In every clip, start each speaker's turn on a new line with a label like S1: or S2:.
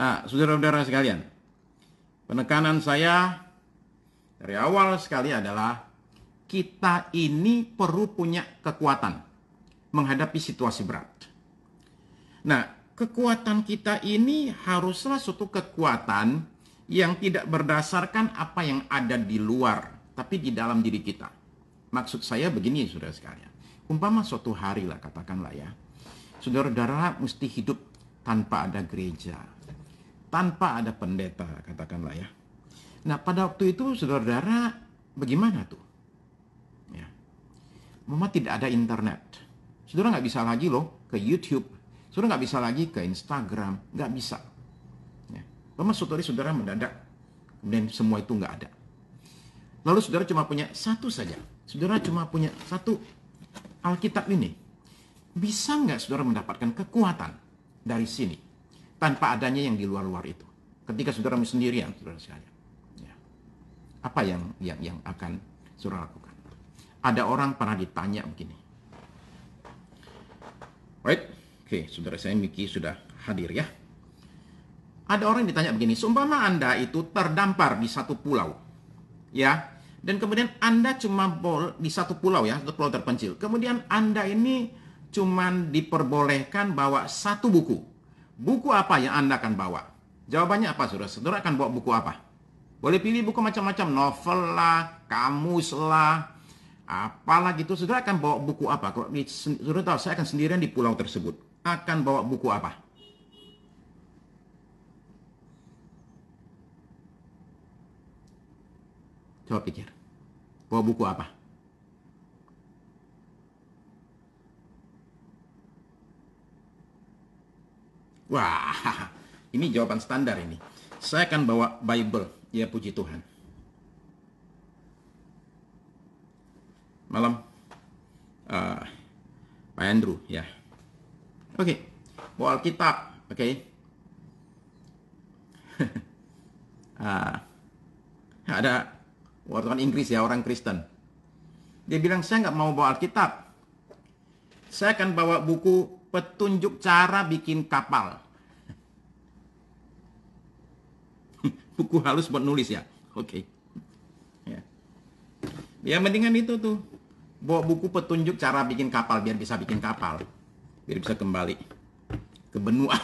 S1: Nah, saudara-saudara sekalian, penekanan saya dari awal sekali adalah kita ini perlu punya kekuatan menghadapi situasi berat. Nah, kekuatan kita ini haruslah suatu kekuatan yang tidak berdasarkan apa yang ada di luar, tapi di dalam diri kita. Maksud saya begini, saudara sekalian. Umpama suatu hari lah, katakanlah ya. Saudara-saudara mesti hidup tanpa ada gereja tanpa ada pendeta katakanlah ya. Nah pada waktu itu saudara-saudara bagaimana tuh? Ya. Mama tidak ada internet. Saudara nggak bisa lagi loh ke YouTube. Saudara nggak bisa lagi ke Instagram. Nggak bisa. Ya. Mama saudari saudara mendadak. Kemudian semua itu nggak ada. Lalu saudara cuma punya satu saja. Saudara cuma punya satu Alkitab ini. Bisa nggak saudara mendapatkan kekuatan dari sini? tanpa adanya yang di luar-luar itu. Ketika saudara sendirian, saudara sekalian. Ya. Apa yang yang yang akan saudara lakukan? Ada orang pernah ditanya begini. Right? Oke, okay, saudara saya Miki sudah hadir ya. Ada orang yang ditanya begini, seumpama Anda itu terdampar di satu pulau. Ya, dan kemudian Anda cuma bol, di satu pulau ya, satu pulau terpencil. Kemudian Anda ini cuma diperbolehkan bawa satu buku buku apa yang Anda akan bawa? Jawabannya apa, saudara? Saudara akan bawa buku apa? Boleh pilih buku macam-macam, novel lah, kamus lah, apalah gitu. Saudara akan bawa buku apa? Kalau saudara tahu, saya akan sendirian di pulau tersebut. Akan bawa buku apa? Coba pikir. Bawa buku apa? Wah, ini jawaban standar ini. Saya akan bawa Bible, ya puji Tuhan. Malam, uh, Pak Andrew, ya. Oke, okay. bawa Alkitab, oke. Okay. uh, ah, ada wartawan Inggris ya, orang Kristen. Dia bilang, saya nggak mau bawa Alkitab. Saya akan bawa buku petunjuk cara bikin kapal. Buku halus buat nulis ya. Oke. Okay. Ya. ya mendingan itu tuh. Bawa buku petunjuk cara bikin kapal biar bisa bikin kapal. Biar bisa kembali ke benua.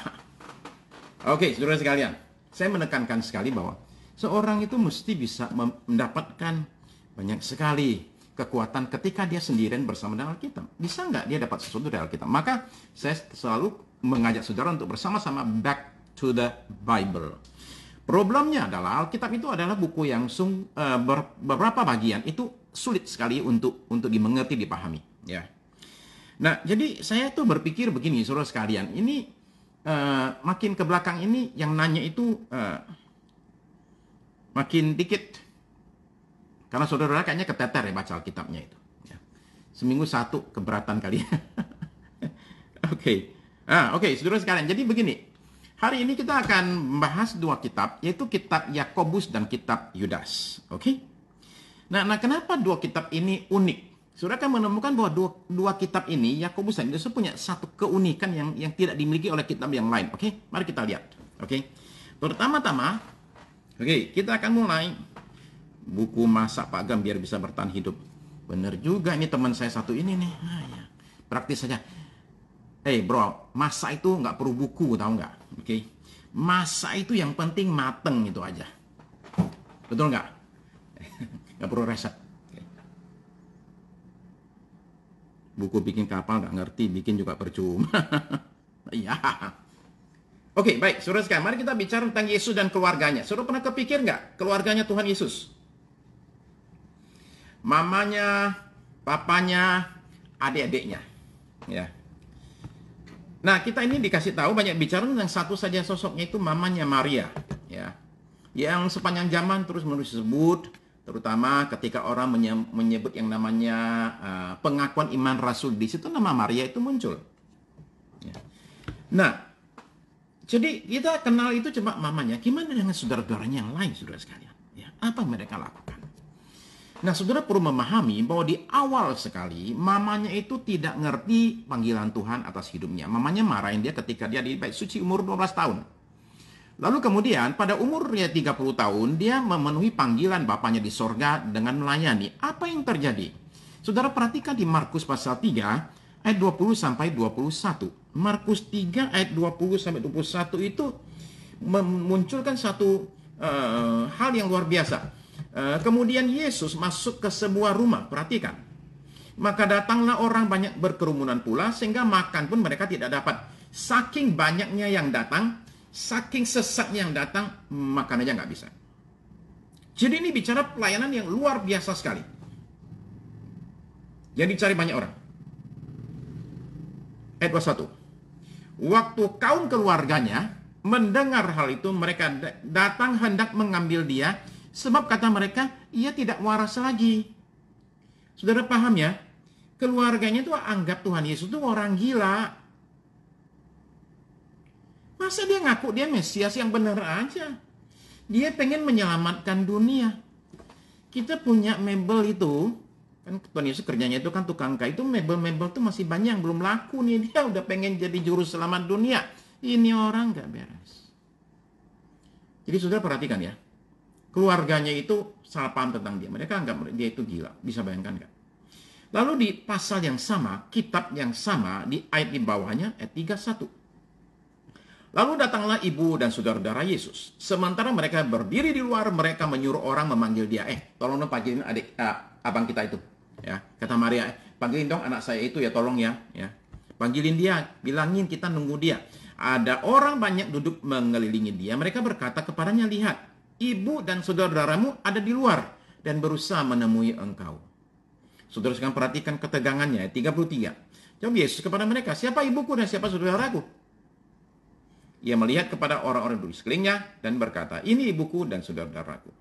S1: Oke, okay, saudara sekalian. Saya menekankan sekali bahwa seorang itu mesti bisa mendapatkan banyak sekali kekuatan ketika dia sendirian bersama dengan Alkitab. Bisa nggak dia dapat sesuatu dari Alkitab? Maka saya selalu mengajak saudara untuk bersama-sama back to the Bible. Problemnya adalah Alkitab itu adalah buku yang sung, uh, ber, beberapa bagian itu sulit sekali untuk untuk dimengerti, dipahami. Ya. Nah, jadi saya tuh berpikir begini, saudara sekalian, ini uh, makin ke belakang ini yang nanya itu uh, makin dikit karena saudara-saudara kayaknya keteter ya baca Alkitabnya itu. Ya. Seminggu satu keberatan kali ya. oke. Okay. Ah, oke, okay, saudara sekalian. Jadi begini, hari ini kita akan membahas dua kitab, yaitu kitab Yakobus dan kitab Yudas. Oke? Okay? Nah, nah kenapa dua kitab ini unik? Saudara akan menemukan bahwa dua, dua kitab ini, Yakobus dan Yudas punya satu keunikan yang yang tidak dimiliki oleh kitab yang lain. Oke, okay? mari kita lihat. Oke, okay? pertama-tama, oke okay, kita akan mulai buku masak Pak Gam biar bisa bertahan hidup. Bener juga ini teman saya satu ini nih. Nah, ya. Praktis saja. Hey eh, bro, masak itu nggak perlu buku tahu nggak? Oke, okay. masak itu yang penting mateng itu aja. Betul nggak? Nggak perlu resep. Buku bikin kapal nggak ngerti, bikin juga percuma. Iya. Oke, okay, baik. Suruh sekarang, mari kita bicara tentang Yesus dan keluarganya. Suruh pernah kepikir nggak keluarganya Tuhan Yesus? mamanya, papanya, adik-adiknya. Ya. Nah, kita ini dikasih tahu banyak bicara tentang satu saja sosoknya itu mamanya Maria, ya. Yang sepanjang zaman terus-menerus sebut, terutama ketika orang menyebut yang namanya uh, pengakuan iman rasul di situ nama Maria itu muncul. Ya. Nah, jadi kita kenal itu cuma mamanya. Gimana dengan saudara-saudaranya yang lain, saudara sekalian? Ya, apa mereka lakukan? Nah, saudara perlu memahami bahwa di awal sekali mamanya itu tidak ngerti panggilan Tuhan atas hidupnya. Mamanya marahin dia ketika dia di baik suci umur 12 tahun. Lalu kemudian pada umurnya 30 tahun dia memenuhi panggilan bapaknya di sorga dengan melayani. Apa yang terjadi? Saudara perhatikan di Markus pasal 3 ayat 20 sampai 21. Markus 3 ayat 20 sampai 21 itu memunculkan satu uh, hal yang luar biasa Eh, kemudian Yesus masuk ke sebuah rumah, perhatikan. Maka datanglah orang banyak berkerumunan pula sehingga makan pun mereka tidak dapat. Saking banyaknya yang datang, saking sesaknya yang datang, makan aja nggak bisa. Jadi ini bicara pelayanan yang luar biasa sekali. Jadi cari banyak orang. Ayat 21. Waktu kaum keluarganya mendengar hal itu, mereka datang hendak mengambil dia, Sebab kata mereka, ia tidak waras lagi. Saudara paham ya? Keluarganya itu anggap Tuhan Yesus itu orang gila. Masa dia ngaku dia Mesias yang benar aja? Dia pengen menyelamatkan dunia. Kita punya mebel itu, kan Tuhan Yesus kerjanya itu kan tukang kayu itu mebel-mebel itu masih banyak yang belum laku nih dia udah pengen jadi juru selamat dunia. Ini orang gak beres. Jadi sudah perhatikan ya, keluarganya itu salah paham tentang dia. Mereka anggap dia itu gila. Bisa bayangkan nggak? Lalu di pasal yang sama, kitab yang sama, di ayat di bawahnya, ayat 31. Lalu datanglah ibu dan saudara-saudara Yesus. Sementara mereka berdiri di luar, mereka menyuruh orang memanggil dia. Eh, tolong dong panggilin adik, uh, abang kita itu. Ya, kata Maria, eh, panggilin dong anak saya itu ya, tolong ya. ya. Panggilin dia, bilangin kita nunggu dia. Ada orang banyak duduk mengelilingi dia. Mereka berkata kepadanya, lihat, ibu dan saudara-saudaramu ada di luar dan berusaha menemui engkau. Saudara sekarang perhatikan ketegangannya, 33. Jawab Yesus kepada mereka, siapa ibuku dan siapa saudaraku? Ia melihat kepada orang-orang di sekelilingnya dan berkata, ini ibuku dan saudara-saudaraku.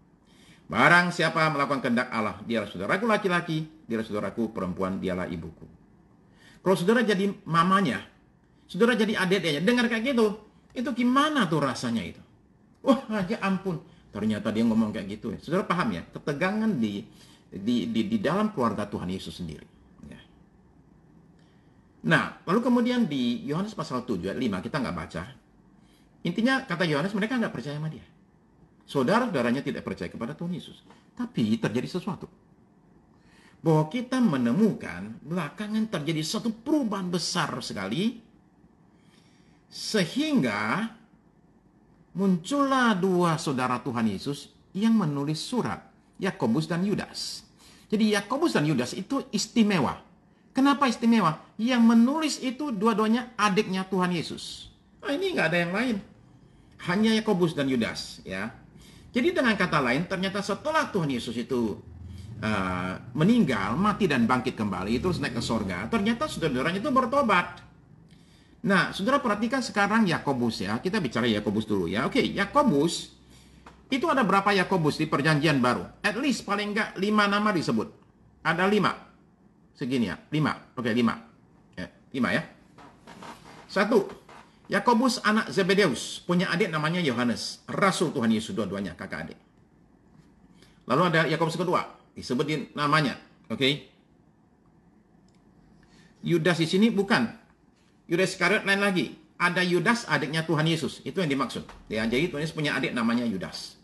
S1: Barang siapa melakukan kehendak Allah, dialah saudaraku laki-laki, dialah saudaraku perempuan, dialah ibuku. Kalau saudara jadi mamanya, saudara jadi adiknya, dengar kayak gitu, itu gimana tuh rasanya itu? Wah, ya ampun, ternyata dia ngomong kayak gitu ya saudara paham ya ketegangan di di di, di dalam keluarga Tuhan Yesus sendiri ya. nah lalu kemudian di Yohanes pasal 7 ayat 5 kita nggak baca intinya kata Yohanes mereka nggak percaya sama dia saudara-saudaranya tidak percaya kepada Tuhan Yesus tapi terjadi sesuatu bahwa kita menemukan belakangan terjadi satu perubahan besar sekali sehingga muncullah dua saudara Tuhan Yesus yang menulis surat, Yakobus dan Yudas. Jadi Yakobus dan Yudas itu istimewa. Kenapa istimewa? Yang menulis itu dua-duanya adiknya Tuhan Yesus. Nah, ini nggak ada yang lain. Hanya Yakobus dan Yudas, ya. Jadi dengan kata lain, ternyata setelah Tuhan Yesus itu uh, meninggal, mati dan bangkit kembali, itu naik ke sorga, ternyata saudara-saudaranya itu bertobat. Nah, saudara perhatikan sekarang Yakobus ya. Kita bicara Yakobus dulu ya. Oke, Yakobus itu ada berapa Yakobus di Perjanjian Baru? At least paling enggak lima nama disebut. Ada lima. Segini ya, lima. Oke, lima. Ya, lima ya. Satu, Yakobus anak Zebedeus punya adik namanya Yohanes, rasul Tuhan Yesus dua-duanya kakak adik. Lalu ada Yakobus kedua, disebutin namanya. Oke. Okay? Yudas di sini bukan Yudas Iskariot lain lagi. Ada Yudas adiknya Tuhan Yesus. Itu yang dimaksud. Ya, jadi Tuhan Yesus punya adik namanya Yudas.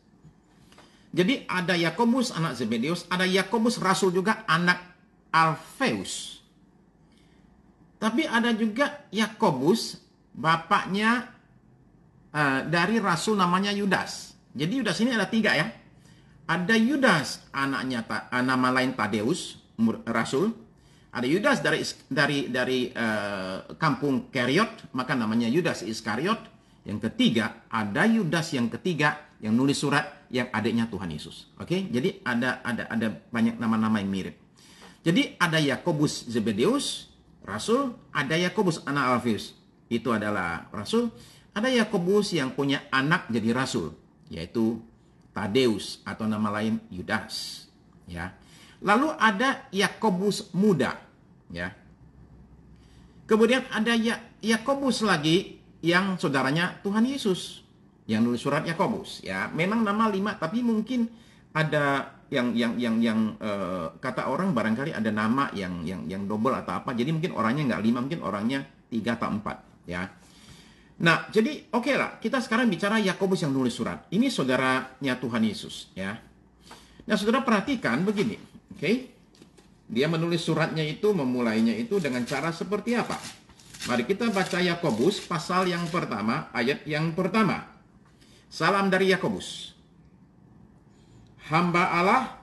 S1: Jadi ada Yakobus anak Zebedeus, ada Yakobus rasul juga anak Alfeus. Tapi ada juga Yakobus bapaknya uh, dari rasul namanya Yudas. Jadi Yudas ini ada tiga ya. Ada Yudas anaknya ta, eh, nama lain Tadeus rasul ada Yudas dari dari dari uh, kampung Keriot, maka namanya Yudas Iskariot. Yang ketiga, ada Yudas yang ketiga yang nulis surat yang adiknya Tuhan Yesus. Oke, okay? jadi ada ada ada banyak nama-nama yang mirip. Jadi ada Yakobus Zebedeus, rasul, ada Yakobus anak Alfius itu adalah rasul, ada Yakobus yang punya anak jadi rasul, yaitu Tadeus atau nama lain Yudas, ya. Lalu ada Yakobus muda, ya. Kemudian ada ya-, Yakobus lagi yang saudaranya Tuhan Yesus yang nulis surat Yakobus, ya. Memang nama lima, tapi mungkin ada yang yang yang yang uh, kata orang barangkali ada nama yang yang yang double atau apa. Jadi mungkin orangnya nggak lima, mungkin orangnya tiga atau empat, ya. Nah, jadi oke okay lah, kita sekarang bicara Yakobus yang nulis surat. Ini saudaranya Tuhan Yesus, ya. Nah, saudara perhatikan begini. Oke? Dia menulis suratnya itu memulainya itu dengan cara seperti apa? Mari kita baca Yakobus pasal yang pertama, ayat yang pertama. Salam dari Yakobus. Hamba Allah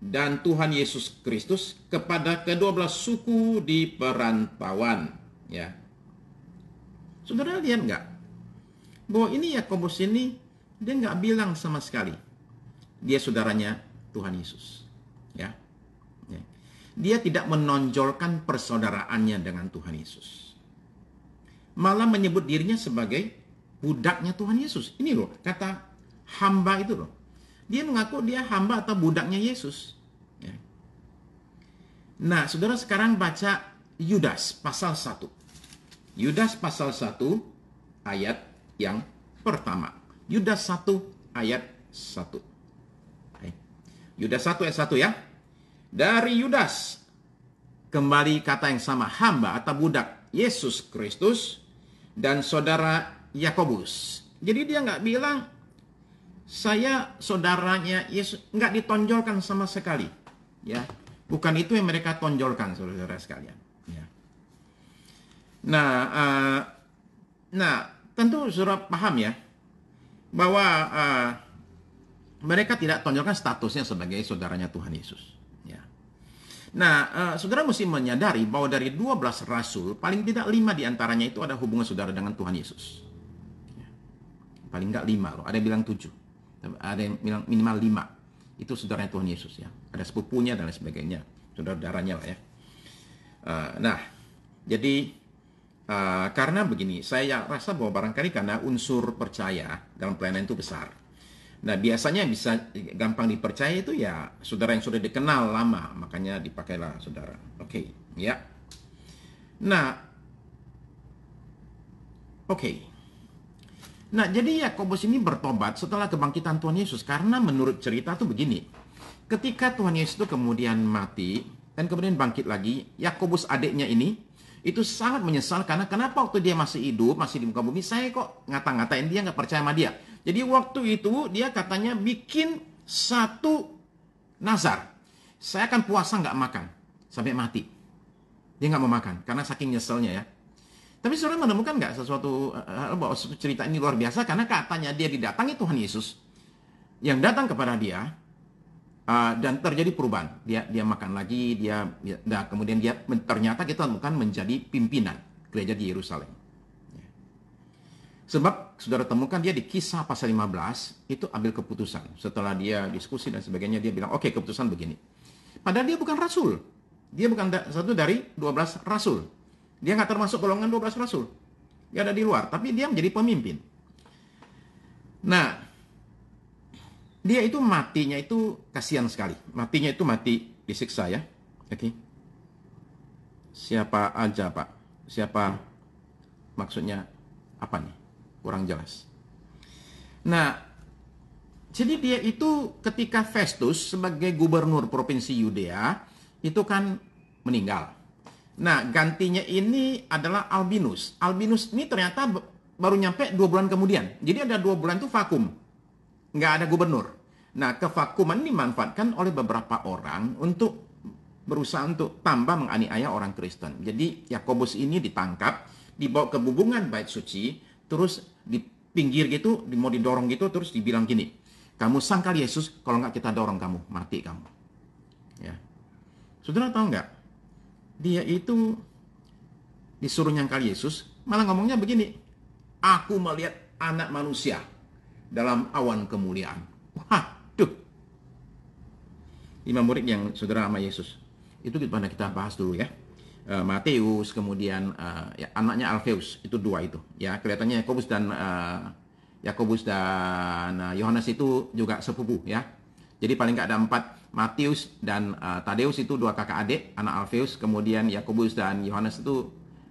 S1: dan Tuhan Yesus Kristus kepada kedua belas suku di perantauan, ya. Saudara lihat nggak? Bahwa ini Yakobus ini dia nggak bilang sama sekali dia saudaranya Tuhan Yesus. Dia tidak menonjolkan persaudaraannya dengan Tuhan Yesus. Malah menyebut dirinya sebagai budaknya Tuhan Yesus. Ini loh, kata hamba itu loh. Dia mengaku dia hamba atau budaknya Yesus. Ya. Nah, saudara sekarang baca Yudas pasal 1. Yudas pasal 1 ayat yang pertama. Yudas 1 ayat 1. Yudas 1 ayat 1 ya. Dari Yudas, kembali kata yang sama, hamba atau budak Yesus Kristus dan saudara Yakobus. Jadi dia nggak bilang, saya saudaranya Yesus, nggak ditonjolkan sama sekali. ya Bukan itu yang mereka tonjolkan, saudara-saudara sekalian. Ya. Nah, uh, nah tentu saudara paham ya, bahwa uh, mereka tidak tonjolkan statusnya sebagai saudaranya Tuhan Yesus. Nah, uh, saudara mesti menyadari bahwa dari 12 rasul, paling tidak 5 diantaranya itu ada hubungan saudara dengan Tuhan Yesus. Ya. Paling nggak 5 loh, ada yang bilang 7. Ada yang bilang minimal 5. Itu saudaranya Tuhan Yesus ya. Ada sepupunya dan lain sebagainya. Saudara-saudaranya lah ya. Uh, nah, jadi uh, karena begini, saya rasa bahwa barangkali karena unsur percaya dalam pelayanan itu besar. Nah, biasanya bisa gampang dipercaya itu ya saudara yang sudah dikenal lama, makanya dipakailah saudara. Oke, okay, ya. Nah, oke. Okay. Nah, jadi Yakobus ini bertobat setelah kebangkitan Tuhan Yesus karena menurut cerita tuh begini. Ketika Tuhan Yesus itu kemudian mati dan kemudian bangkit lagi, Yakobus adiknya ini itu sangat menyesal karena kenapa waktu dia masih hidup, masih di muka bumi, saya kok ngata-ngatain dia nggak percaya sama dia jadi waktu itu dia katanya bikin satu nazar. Saya akan puasa nggak makan sampai mati. Dia nggak mau makan karena saking nyeselnya ya. Tapi saudara menemukan nggak sesuatu eh, eh, bahwa cerita ini luar biasa karena katanya dia didatangi Tuhan Yesus yang datang kepada dia eh, dan terjadi perubahan. Dia dia makan lagi, dia, dia nah, kemudian dia ternyata kita temukan menjadi pimpinan gereja di Yerusalem. Sebab saudara temukan dia di kisah pasal 15 itu ambil keputusan. Setelah dia diskusi dan sebagainya dia bilang, oke okay, keputusan begini. Padahal dia bukan rasul. Dia bukan satu dari 12 rasul. Dia nggak termasuk golongan 12 rasul. Dia ada di luar, tapi dia menjadi pemimpin. Nah, dia itu matinya itu kasihan sekali. Matinya itu mati disiksa ya. Oke. Okay. Siapa aja, Pak? Siapa maksudnya apa nih? kurang jelas. Nah, jadi dia itu ketika Festus sebagai gubernur provinsi Yudea itu kan meninggal. Nah, gantinya ini adalah Albinus. Albinus ini ternyata baru nyampe dua bulan kemudian. Jadi ada dua bulan itu vakum. Nggak ada gubernur. Nah, kevakuman ini dimanfaatkan oleh beberapa orang untuk berusaha untuk tambah menganiaya orang Kristen. Jadi Yakobus ini ditangkap, dibawa ke bubungan bait suci, terus di pinggir gitu, mau didorong gitu, terus dibilang gini, kamu sangkal Yesus, kalau nggak kita dorong kamu, mati kamu. Ya. Saudara tahu nggak? Dia itu disuruh nyangkal Yesus, malah ngomongnya begini, aku melihat anak manusia dalam awan kemuliaan. Waduh. Imam murid yang saudara sama Yesus. Itu kita kita bahas dulu ya uh, eh, Matius, kemudian uh, ya, anaknya Alpheus itu dua itu. Ya, kelihatannya Yakobus dan uh, Yakobus dan Yohanes uh, itu juga sepupu ya. Jadi paling nggak ada empat Matius dan uh, Tadeus itu dua kakak adik, anak Alpheus kemudian Yakobus dan Yohanes itu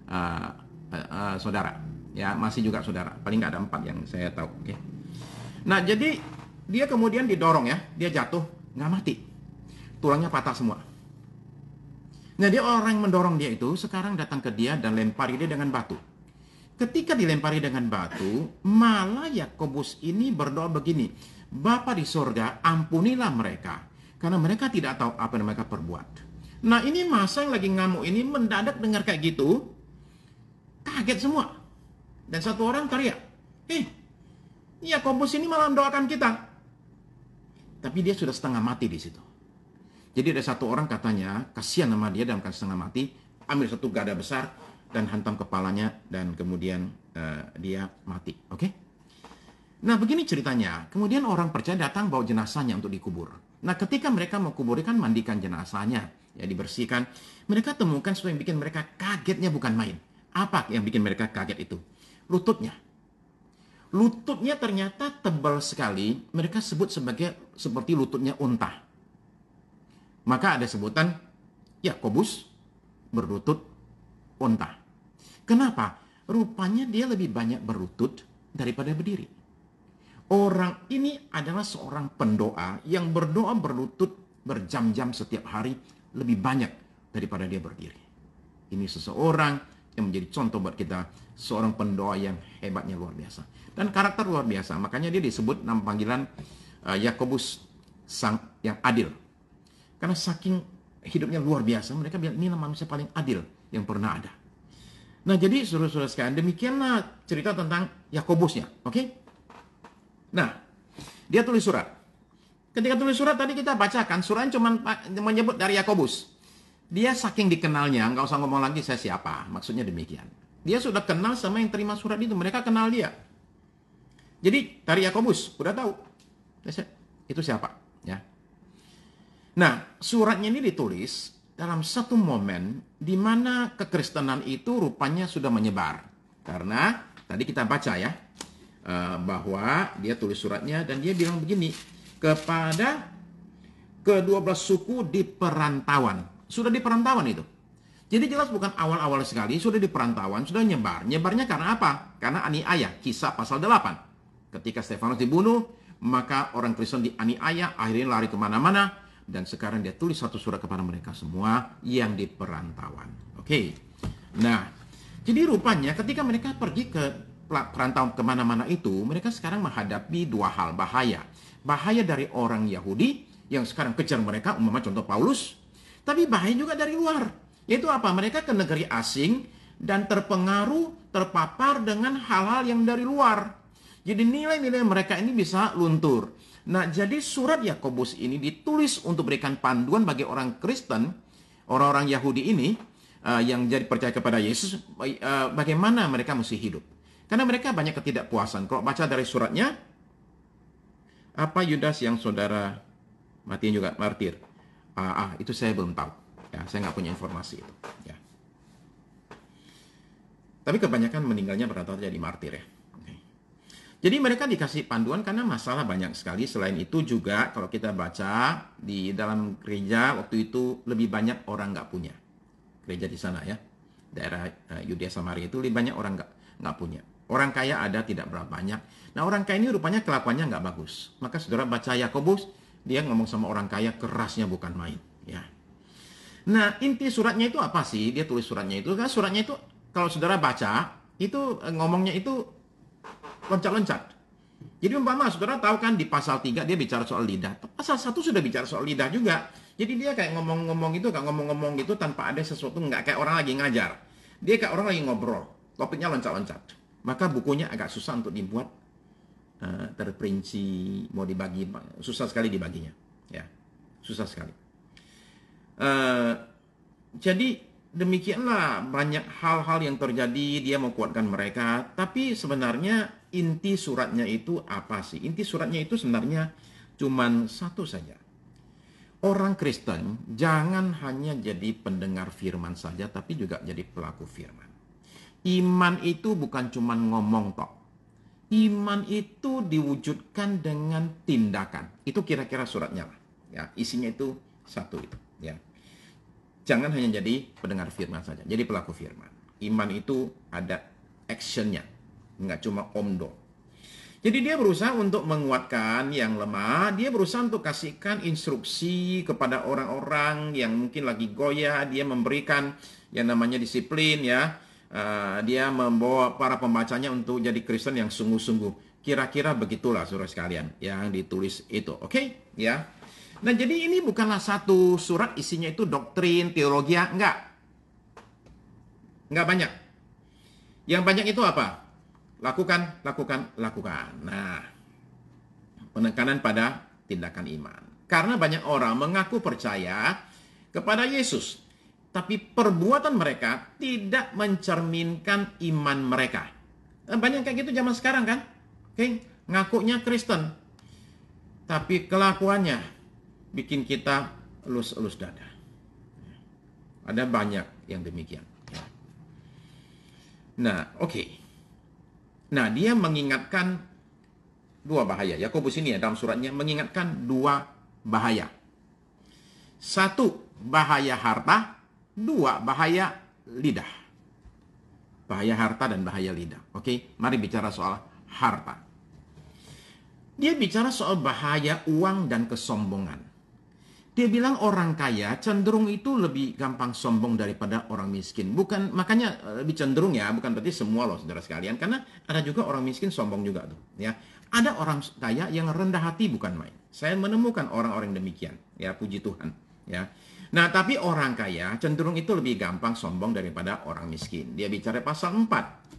S1: uh, uh, uh, saudara. Ya, masih juga saudara. Paling nggak ada empat yang saya tahu. Oke. Okay. Nah, jadi dia kemudian didorong ya, dia jatuh, nggak mati. Tulangnya patah semua. Nah dia orang yang mendorong dia itu sekarang datang ke dia dan lempari dia dengan batu. Ketika dilempari dengan batu, malah Yakobus ini berdoa begini, Bapa di sorga, ampunilah mereka, karena mereka tidak tahu apa yang mereka perbuat. Nah ini masa yang lagi ngamuk ini mendadak dengar kayak gitu, kaget semua. Dan satu orang teriak, eh, Yakobus ini malah mendoakan kita. Tapi dia sudah setengah mati di situ. Jadi ada satu orang katanya, kasihan sama dia dalam keadaan setengah mati, ambil satu gada besar dan hantam kepalanya dan kemudian uh, dia mati. Oke? Okay? Nah begini ceritanya, kemudian orang percaya datang bawa jenazahnya untuk dikubur. Nah ketika mereka mau kubur kan mandikan jenazahnya, ya dibersihkan. Mereka temukan sesuatu yang bikin mereka kagetnya bukan main. Apa yang bikin mereka kaget itu? Lututnya. Lututnya ternyata tebal sekali, mereka sebut sebagai seperti lututnya unta. Maka ada sebutan Yakobus berlutut unta. Kenapa? Rupanya dia lebih banyak berlutut daripada berdiri. Orang ini adalah seorang pendoa yang berdoa berlutut berjam-jam setiap hari lebih banyak daripada dia berdiri. Ini seseorang yang menjadi contoh buat kita seorang pendoa yang hebatnya luar biasa dan karakter luar biasa makanya dia disebut nama panggilan eh, Yakobus sang yang adil karena saking hidupnya luar biasa, mereka bilang ini manusia paling adil yang pernah ada. Nah, jadi suruh saudara sekalian, demikianlah cerita tentang Yakobusnya, oke? Okay? Nah, dia tulis surat. Ketika tulis surat tadi kita bacakan, surat cuma menyebut dari Yakobus. Dia saking dikenalnya, nggak usah ngomong lagi saya siapa, maksudnya demikian. Dia sudah kenal sama yang terima surat itu, mereka kenal dia. Jadi dari Yakobus, udah tahu. Itu siapa? Nah, suratnya ini ditulis dalam satu momen di mana kekristenan itu rupanya sudah menyebar. Karena tadi kita baca ya, eh, bahwa dia tulis suratnya dan dia bilang begini, kepada ke-12 suku di perantauan. Sudah di perantauan itu. Jadi jelas bukan awal-awal sekali, sudah di perantauan, sudah nyebar. Nyebarnya karena apa? Karena aniaya, kisah pasal 8. Ketika Stefanus dibunuh, maka orang Kristen di aniaya akhirnya lari kemana-mana, dan sekarang dia tulis satu surat kepada mereka semua yang di perantauan. Oke. Okay. Nah, jadi rupanya ketika mereka pergi ke perantauan kemana-mana itu, mereka sekarang menghadapi dua hal bahaya. Bahaya dari orang Yahudi yang sekarang kejar mereka, umpama contoh Paulus. Tapi bahaya juga dari luar. Yaitu apa? Mereka ke negeri asing dan terpengaruh, terpapar dengan hal-hal yang dari luar. Jadi nilai-nilai mereka ini bisa luntur. Nah, jadi surat Yakobus ini ditulis untuk berikan panduan bagi orang Kristen, orang-orang Yahudi ini uh, yang jadi percaya kepada Yesus, uh, bagaimana mereka mesti hidup. Karena mereka banyak ketidakpuasan. Kalau baca dari suratnya, apa Yudas yang saudara matiin juga martir? Ah, ah itu saya belum tahu. Ya, saya nggak punya informasi itu. Ya. Tapi kebanyakan meninggalnya berantara jadi martir ya. Jadi mereka dikasih panduan karena masalah banyak sekali. Selain itu juga kalau kita baca di dalam gereja waktu itu lebih banyak orang nggak punya. Gereja di sana ya, daerah eh, Yudea Samaria itu lebih banyak orang nggak nggak punya. Orang kaya ada tidak berapa banyak. Nah orang kaya ini rupanya kelakuannya nggak bagus. Maka saudara baca Yakobus, dia ngomong sama orang kaya kerasnya bukan main. Ya. Nah inti suratnya itu apa sih? Dia tulis suratnya itu kan suratnya itu kalau saudara baca itu eh, ngomongnya itu loncat-loncat. Jadi umpama saudara tahu kan di pasal 3 dia bicara soal lidah. Pasal 1 sudah bicara soal lidah juga. Jadi dia kayak ngomong-ngomong itu, kayak ngomong-ngomong gitu tanpa ada sesuatu, nggak kayak orang lagi ngajar. Dia kayak orang lagi ngobrol, topiknya loncat-loncat. Maka bukunya agak susah untuk dibuat uh, terperinci, mau dibagi, susah sekali dibaginya. Ya, susah sekali. Uh, jadi demikianlah banyak hal-hal yang terjadi, dia mau kuatkan mereka, tapi sebenarnya inti suratnya itu apa sih? Inti suratnya itu sebenarnya cuma satu saja. Orang Kristen jangan hanya jadi pendengar firman saja tapi juga jadi pelaku firman. Iman itu bukan cuma ngomong tok. Iman itu diwujudkan dengan tindakan. Itu kira-kira suratnya lah. Ya, isinya itu satu itu, ya. Jangan hanya jadi pendengar firman saja, jadi pelaku firman. Iman itu ada actionnya, nggak cuma omdo Jadi dia berusaha untuk menguatkan yang lemah, dia berusaha untuk kasihkan instruksi kepada orang-orang yang mungkin lagi goyah, dia memberikan yang namanya disiplin ya. Uh, dia membawa para pembacanya untuk jadi Kristen yang sungguh-sungguh. Kira-kira begitulah surat sekalian yang ditulis itu. Oke, okay? ya. Nah, jadi ini bukanlah satu surat isinya itu doktrin, teologi, enggak. Ya? Enggak banyak. Yang banyak itu apa? lakukan, lakukan, lakukan. Nah, penekanan pada tindakan iman. Karena banyak orang mengaku percaya kepada Yesus, tapi perbuatan mereka tidak mencerminkan iman mereka. Eh, banyak kayak gitu zaman sekarang kan? Oke, ngakunya Kristen, tapi kelakuannya bikin kita elus-elus dada. Ada banyak yang demikian. Ya. Nah, oke. Okay. Nah, dia mengingatkan dua bahaya. Yakobus ini ya dalam suratnya mengingatkan dua bahaya. Satu, bahaya harta. Dua, bahaya lidah. Bahaya harta dan bahaya lidah. Oke, mari bicara soal harta. Dia bicara soal bahaya uang dan kesombongan. Dia bilang orang kaya cenderung itu lebih gampang sombong daripada orang miskin. Bukan makanya eh, lebih cenderung ya, bukan berarti semua loh saudara sekalian. Karena ada juga orang miskin sombong juga tuh, ya. Ada orang kaya yang rendah hati bukan main. Saya menemukan orang-orang demikian, ya puji Tuhan, ya. Nah, tapi orang kaya cenderung itu lebih gampang sombong daripada orang miskin. Dia bicara pasal 4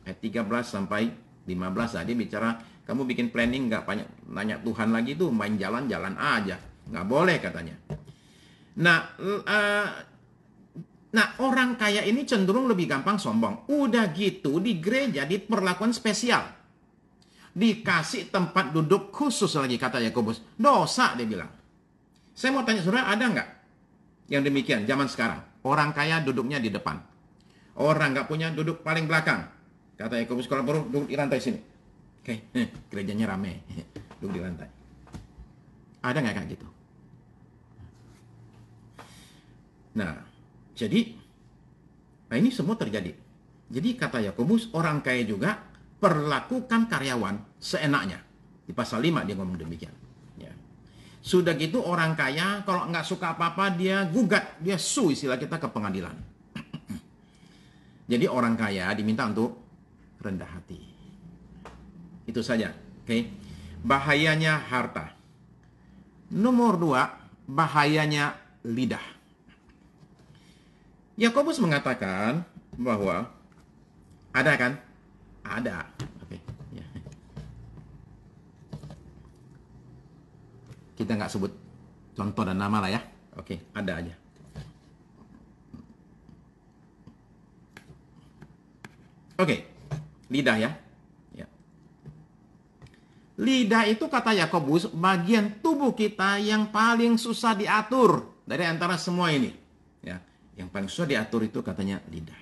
S1: ayat 13 sampai 15 tadi bicara kamu bikin planning nggak banyak nanya Tuhan lagi tuh main jalan-jalan aja nggak boleh katanya. Nah, uh, nah orang kaya ini cenderung lebih gampang sombong. Udah gitu di gereja diperlakukan spesial. Dikasih tempat duduk khusus lagi kata Yakobus. Dosa dia bilang. Saya mau tanya saudara ada nggak yang demikian zaman sekarang? Orang kaya duduknya di depan. Orang nggak punya duduk paling belakang. Kata Yakobus kalau perlu duduk di lantai sini. Oke, okay. gerejanya rame. Duduk di lantai. Ada nggak kayak gitu? Nah, jadi nah ini semua terjadi. Jadi kata Yakobus, orang kaya juga perlakukan karyawan seenaknya. Di pasal 5 dia ngomong demikian. Ya. Sudah gitu orang kaya kalau nggak suka apa-apa dia gugat, dia su istilah kita ke pengadilan. Jadi orang kaya diminta untuk rendah hati. Itu saja. Oke. Okay? Bahayanya harta. Nomor dua, bahayanya lidah. Yakobus mengatakan bahwa ada kan? Ada. Oke. Ya. Kita nggak sebut contoh dan nama lah ya. Oke, ada aja. Oke, lidah ya. ya. Lidah itu kata Yakobus bagian tubuh kita yang paling susah diatur dari antara semua ini. Yang paling susah diatur itu katanya lidah.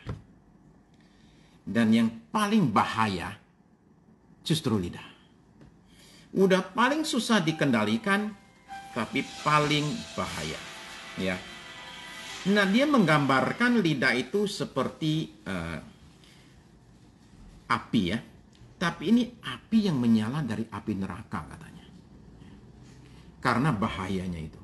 S1: Dan yang paling bahaya justru lidah. Udah paling susah dikendalikan tapi paling bahaya. Ya. Nah, dia menggambarkan lidah itu seperti uh, api ya. Tapi ini api yang menyala dari api neraka katanya. Karena bahayanya itu.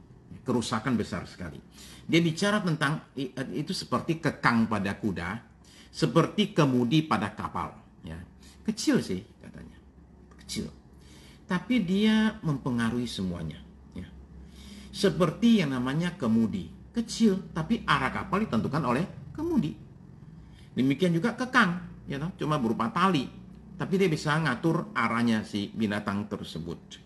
S1: Kerusakan besar sekali. Dia bicara tentang e, itu seperti kekang pada kuda, seperti kemudi pada kapal. Ya. Kecil sih katanya, kecil. Tapi dia mempengaruhi semuanya. Ya. Seperti yang namanya kemudi, kecil tapi arah kapal ditentukan oleh kemudi. Demikian juga kekang, ya you cuma berupa tali, tapi dia bisa ngatur arahnya si binatang tersebut.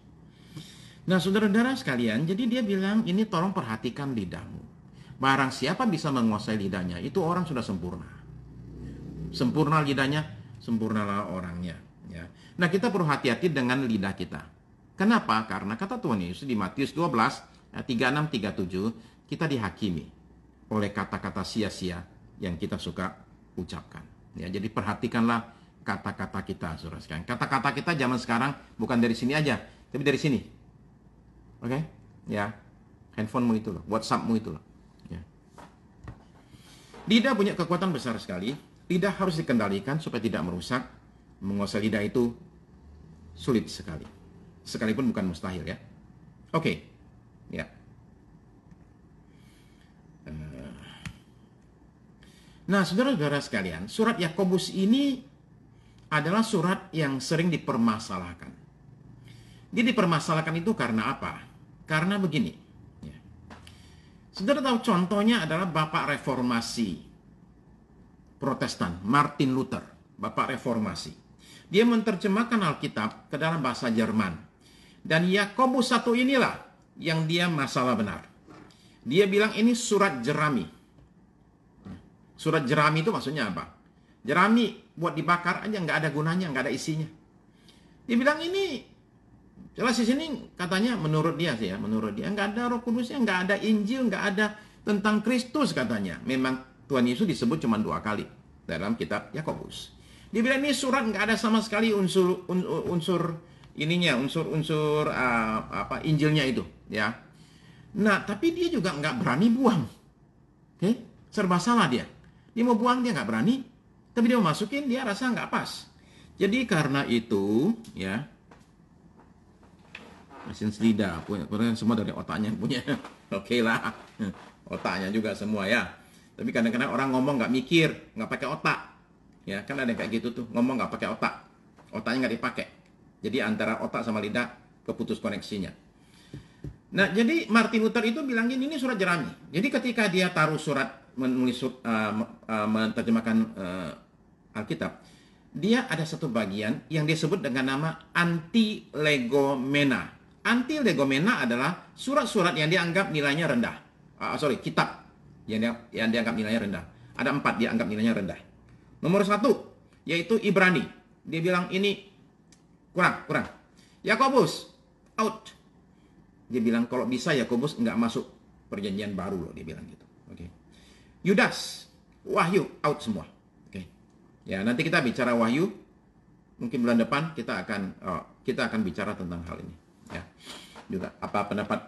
S1: Nah, saudara-saudara sekalian, jadi dia bilang ini tolong perhatikan lidahmu. Barang siapa bisa menguasai lidahnya, itu orang sudah sempurna. Sempurna lidahnya, sempurnalah orangnya. Ya. Nah kita perlu hati-hati dengan lidah kita. Kenapa? Karena kata Tuhan Yesus di Matius 12, 36, 37, kita dihakimi oleh kata-kata sia-sia yang kita suka ucapkan. Ya, jadi perhatikanlah kata-kata kita, saudara sekalian. Kata-kata kita zaman sekarang bukan dari sini aja, tapi dari sini. Oke? Okay? Ya. Handphonemu itu loh, WhatsAppmu itu loh Lidah punya kekuatan besar sekali. Lidah harus dikendalikan supaya tidak merusak. Menguasai lidah itu sulit sekali. Sekalipun bukan mustahil ya. Oke. Okay. Ya. Eh. Nah, saudara-saudara sekalian, surat Yakobus ini adalah surat yang sering dipermasalahkan. Jadi dipermasalahkan itu karena apa? Karena begini, Saudara tahu contohnya adalah Bapak Reformasi Protestan, Martin Luther, Bapak Reformasi. Dia menerjemahkan Alkitab ke dalam bahasa Jerman. Dan Yakobus satu inilah yang dia masalah benar. Dia bilang ini surat jerami. Surat jerami itu maksudnya apa? Jerami buat dibakar aja nggak ada gunanya, nggak ada isinya. Dia bilang ini Jelas di sini katanya menurut dia sih ya, menurut dia nggak ada Roh Kudusnya, nggak ada Injil, nggak ada tentang Kristus katanya. Memang Tuhan Yesus disebut cuma dua kali dalam kitab Yakobus. Dia bilang ini surat nggak ada sama sekali unsur unsur, unsur ininya, unsur-unsur uh, apa Injilnya itu, ya. Nah, tapi dia juga nggak berani buang. Oke, okay? serba salah dia. Dia mau buang dia nggak berani, tapi dia mau masukin dia rasa nggak pas. Jadi karena itu, ya, mesin selida punya semua dari otaknya punya oke lah otaknya juga semua ya tapi kadang-kadang orang ngomong nggak mikir nggak pakai otak ya kan ada yang kayak gitu tuh ngomong nggak pakai otak otaknya nggak dipakai jadi antara otak sama lidah keputus koneksinya nah jadi Martin Luther itu bilang ini surat jerami jadi ketika dia taruh surat menulis uh, uh, menerjemahkan uh, Alkitab dia ada satu bagian yang disebut dengan nama anti legomena Antilegomena adalah surat-surat yang dianggap nilainya rendah. Uh, sorry, kitab yang, dianggap, yang dianggap nilainya rendah. Ada empat dia anggap nilainya rendah. Nomor satu, yaitu Ibrani. Dia bilang ini kurang, kurang. Yakobus, out. Dia bilang kalau bisa Yakobus nggak masuk perjanjian baru loh, dia bilang gitu. Oke. Okay. Yudas, Wahyu, out semua. Oke. Okay. Ya, nanti kita bicara Wahyu. Mungkin bulan depan kita akan oh, kita akan bicara tentang hal ini juga apa pendapat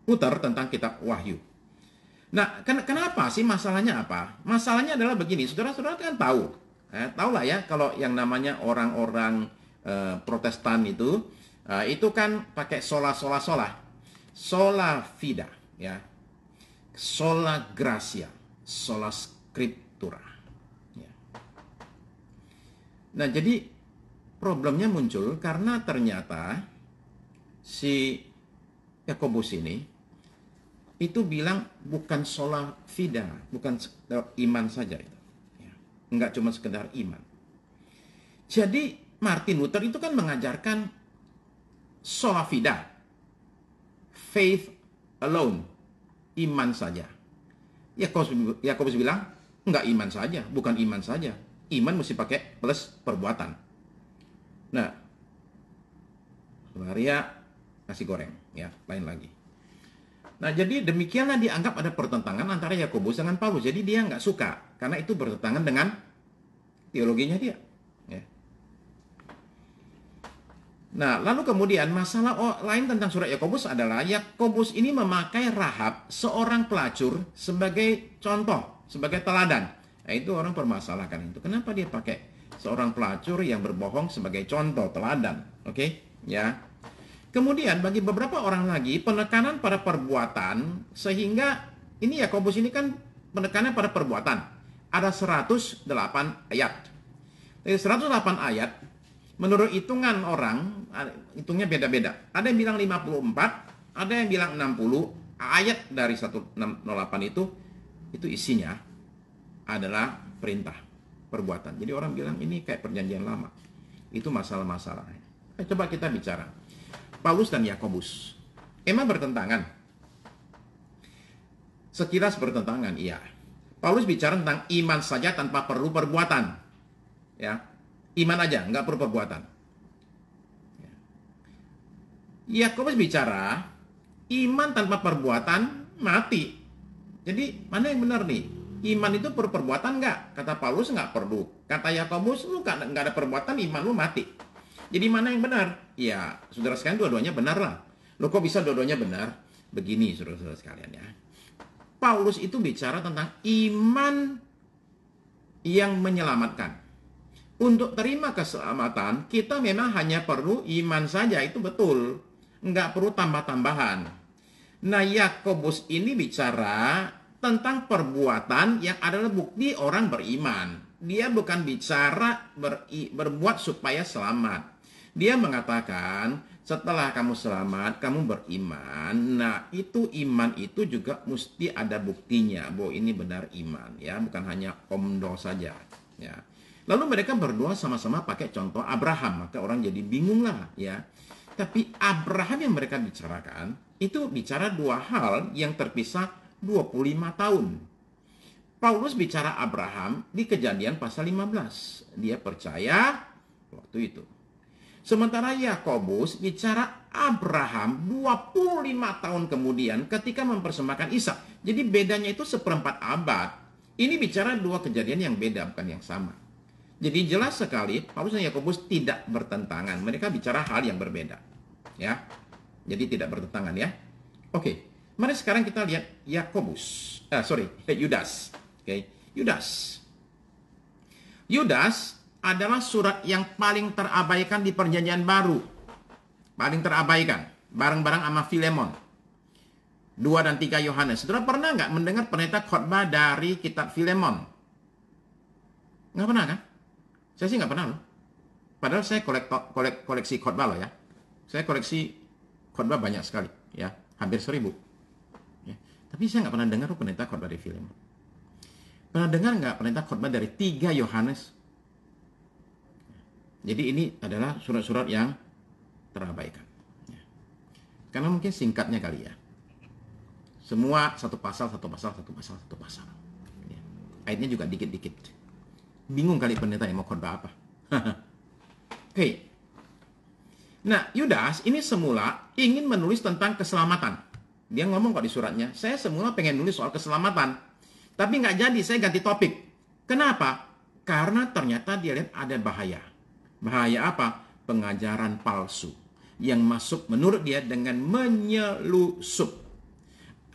S1: Puter tentang kitab Wahyu. Nah, ken kenapa sih masalahnya apa? Masalahnya adalah begini, saudara-saudara kan tahu, eh, lah ya kalau yang namanya orang-orang eh, Protestan itu, eh, itu kan pakai sola sola sola, sola fida, ya, sola gracia, sola scriptura. Ya. Nah, jadi problemnya muncul karena ternyata si Yakobus ini itu bilang bukan sholat fida, bukan sekedar iman saja itu. Ya. Enggak cuma sekedar iman. Jadi Martin Luther itu kan mengajarkan sholat fida, faith alone, iman saja. Yakobus, Yakobus bilang enggak iman saja, bukan iman saja. Iman mesti pakai plus perbuatan. Nah, Maria nasi goreng, ya, lain lagi. Nah, jadi demikianlah dianggap ada pertentangan antara Yakobus dengan Paulus. Jadi dia nggak suka karena itu bertentangan dengan teologinya dia. Ya. Nah, lalu kemudian masalah lain tentang surat Yakobus adalah Yakobus ini memakai Rahab seorang pelacur sebagai contoh, sebagai teladan. Nah, itu orang permasalahkan itu. Kenapa dia pakai seorang pelacur yang berbohong sebagai contoh teladan? Oke, okay? ya. Kemudian bagi beberapa orang lagi penekanan pada perbuatan sehingga ini ya Yakobus ini kan penekanan pada perbuatan. Ada 108 ayat. Dari 108 ayat menurut hitungan orang eh, hitungnya beda-beda. Ada yang bilang 54, ada yang bilang 60 ayat dari 108 itu itu isinya adalah perintah perbuatan. Jadi orang bilang ini kayak perjanjian lama. Itu masalah masalah eh, Coba kita bicara Paulus dan Yakobus. Emang bertentangan? Sekilas bertentangan, iya. Paulus bicara tentang iman saja tanpa perlu perbuatan. Ya, iman aja, nggak perlu perbuatan. Ya. Yakobus bicara iman tanpa perbuatan mati. Jadi mana yang benar nih? Iman itu perlu perbuatan nggak? Kata Paulus nggak perlu. Kata Yakobus lu nggak ada perbuatan iman lu mati. Jadi mana yang benar? Ya, saudara sekalian dua-duanya benar lah. Lo kok bisa dua-duanya benar? Begini saudara-saudara sekalian ya. Paulus itu bicara tentang iman yang menyelamatkan. Untuk terima keselamatan, kita memang hanya perlu iman saja, itu betul. Nggak perlu tambah-tambahan. Nah, Yakobus ini bicara tentang perbuatan yang adalah bukti orang beriman. Dia bukan bicara ber, berbuat supaya selamat. Dia mengatakan, setelah kamu selamat, kamu beriman. Nah, itu iman itu juga mesti ada buktinya bahwa ini benar iman, ya, bukan hanya omdo saja, ya. Lalu mereka berdua sama-sama pakai contoh Abraham, maka orang jadi bingung lah, ya. Tapi Abraham yang mereka bicarakan itu bicara dua hal yang terpisah 25 tahun. Paulus bicara Abraham di kejadian pasal 15. Dia percaya waktu itu. Sementara Yakobus bicara Abraham 25 tahun kemudian ketika mempersembahkan Ishak. Jadi bedanya itu seperempat abad. Ini bicara dua kejadian yang beda bukan yang sama. Jadi jelas sekali Paulus dan Yakobus tidak bertentangan. Mereka bicara hal yang berbeda. Ya. Jadi tidak bertentangan ya. Oke. Mari sekarang kita lihat Yakobus. Eh, sorry, eh, Yudas. Oke. Yudas. Yudas adalah surat yang paling terabaikan di perjanjian baru. Paling terabaikan. barang-barang sama Filemon. dua dan tiga Yohanes. Saudara pernah nggak mendengar pendeta khotbah dari kitab Filemon? Nggak pernah kan? Saya sih nggak pernah loh. Padahal saya kolek, koleksi khotbah loh ya. Saya koleksi khotbah banyak sekali ya. Hampir seribu. Ya. Tapi saya nggak pernah dengar pendeta khotbah dari Filemon. Pernah dengar nggak pendeta khotbah dari tiga Yohanes jadi ini adalah surat-surat yang terabaikan. Ya. Karena mungkin singkatnya kali ya. Semua satu pasal, satu pasal, satu pasal, satu pasal. Ayatnya juga dikit-dikit. Bingung kali pendeta yang mau khotbah apa. Oke. Okay. Nah, Yudas ini semula ingin menulis tentang keselamatan. Dia ngomong kok di suratnya, saya semula pengen nulis soal keselamatan. Tapi nggak jadi, saya ganti topik. Kenapa? Karena ternyata dia lihat ada bahaya. Bahaya apa? Pengajaran palsu yang masuk menurut dia dengan menyelusup.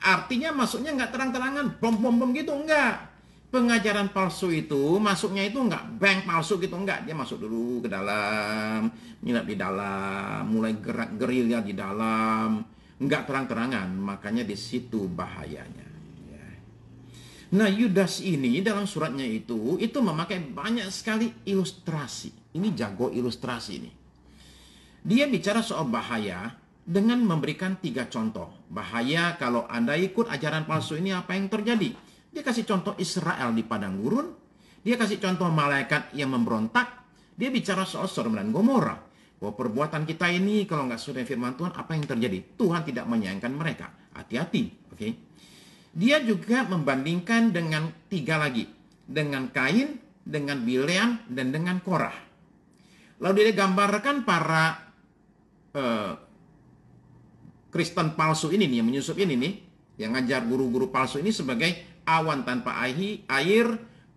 S1: Artinya masuknya nggak terang-terangan, bom-bom-bom gitu, enggak. Pengajaran palsu itu masuknya itu nggak bank palsu gitu, enggak. Dia masuk dulu ke dalam, nyilap di dalam, mulai gerak gerilya di dalam, nggak terang-terangan. Makanya di situ bahayanya. Ya. Nah Yudas ini dalam suratnya itu, itu memakai banyak sekali ilustrasi ini jago ilustrasi nih. Dia bicara soal bahaya dengan memberikan tiga contoh. Bahaya kalau Anda ikut ajaran palsu ini apa yang terjadi? Dia kasih contoh Israel di padang gurun. Dia kasih contoh malaikat yang memberontak. Dia bicara soal Sodom dan Gomora. Bahwa perbuatan kita ini kalau nggak sesuai firman Tuhan apa yang terjadi? Tuhan tidak menyayangkan mereka. Hati-hati. Oke. Okay? Dia juga membandingkan dengan tiga lagi. Dengan Kain, dengan bilean, dan dengan Korah. Lalu dia gambarkan para uh, Kristen palsu ini nih, yang menyusup ini nih, yang ngajar guru-guru palsu ini sebagai awan tanpa air,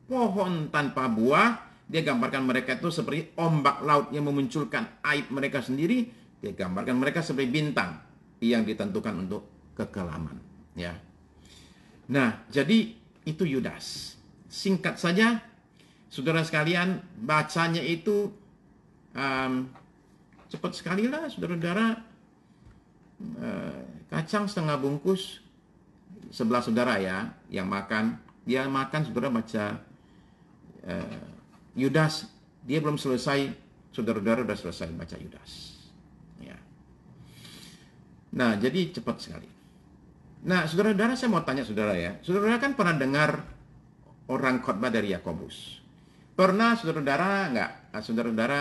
S1: pohon tanpa buah. Dia gambarkan mereka itu seperti ombak laut yang memunculkan aib mereka sendiri. Dia gambarkan mereka seperti bintang yang ditentukan untuk kekelaman. Ya. Nah, jadi itu Yudas. Singkat saja, saudara sekalian, bacanya itu um, cepat sekali lah saudara-saudara uh, kacang setengah bungkus sebelah saudara ya yang makan dia makan saudara baca uh, Yudas dia belum selesai saudara-saudara sudah selesai baca Yudas ya nah jadi cepat sekali nah saudara-saudara saya mau tanya saudara ya saudara kan pernah dengar orang khotbah dari Yakobus pernah saudara-saudara nggak saudara-saudara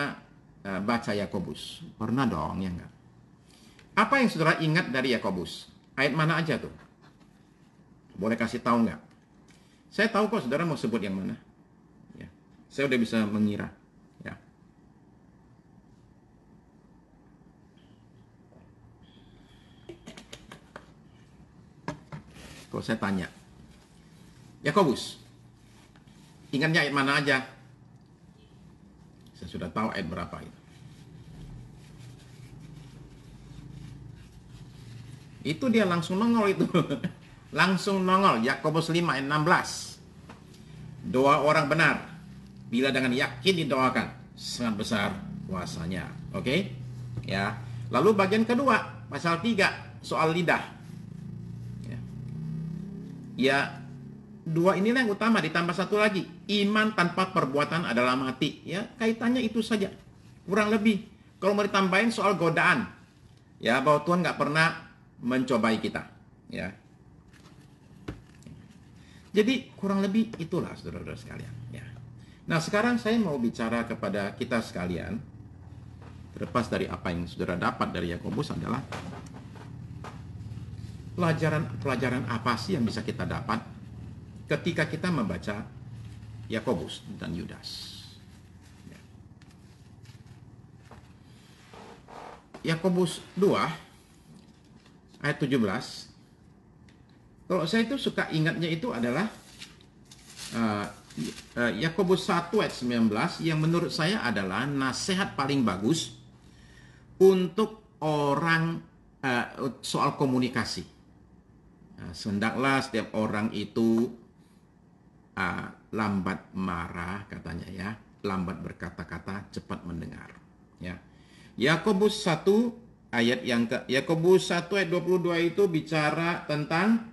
S1: Eh, baca Yakobus? Pernah dong, ya enggak? Apa yang saudara ingat dari Yakobus? Ayat mana aja tuh? Boleh kasih tahu enggak? Saya tahu kok saudara mau sebut yang mana. Ya. Saya udah bisa mengira. Ya. Kalau saya tanya, Yakobus, ingatnya ayat mana aja? Saya sudah tahu ayat berapa itu. Itu dia langsung nongol itu. langsung nongol Yakobus 5 ayat 16. Doa orang benar bila dengan yakin didoakan sangat besar kuasanya. Oke? Okay? Ya. Lalu bagian kedua pasal 3 soal lidah. Ya. ya dua inilah yang utama ditambah satu lagi iman tanpa perbuatan adalah mati ya kaitannya itu saja kurang lebih kalau mau ditambahin soal godaan ya bahwa Tuhan nggak pernah mencobai kita, ya. Jadi kurang lebih itulah saudara-saudara sekalian, ya. Nah, sekarang saya mau bicara kepada kita sekalian terlepas dari apa yang saudara dapat dari Yakobus adalah pelajaran-pelajaran apa sih yang bisa kita dapat ketika kita membaca Yakobus dan Yudas. Ya. Yakobus 2 ayat 17 kalau saya itu suka ingatnya itu adalah eh, eh, Yakobus uh, uh, 1 ayat 19 yang menurut saya adalah nasihat paling bagus untuk orang uh, soal komunikasi. Nah, sendaklah setiap orang itu uh, lambat marah katanya ya, lambat berkata-kata, cepat mendengar. Ya, Yakobus 1 ayat yang ke Yakobus 1 ayat 22 itu bicara tentang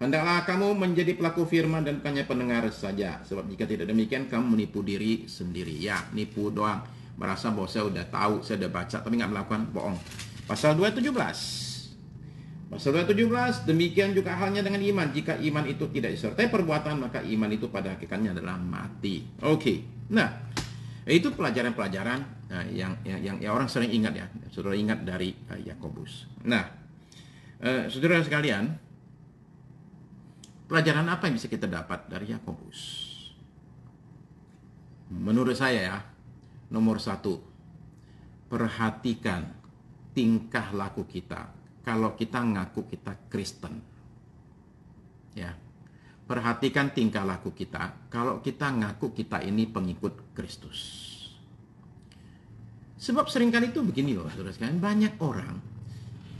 S1: hendaklah kamu menjadi pelaku firman dan bukannya pendengar saja sebab jika tidak demikian kamu menipu diri sendiri ya nipu doang merasa bahwa saya sudah tahu saya sudah baca tapi nggak melakukan bohong pasal 217 pasal 217 demikian juga halnya dengan iman jika iman itu tidak disertai perbuatan maka iman itu pada hakikatnya adalah mati oke okay. nah itu pelajaran-pelajaran uh, yang, yang, yang ya orang sering ingat ya, saudara ingat dari eh, Yakobus. nah, uh, saudara sekalian, pelajaran apa yang bisa kita dapat dari Yakobus? Menurut saya ya, nomor satu, perhatikan tingkah laku kita. Kalau kita ngaku kita Kristen, ya Perhatikan tingkah laku kita kalau kita ngaku kita ini pengikut Kristus. Sebab seringkali itu begini loh, saudara sekalian, banyak orang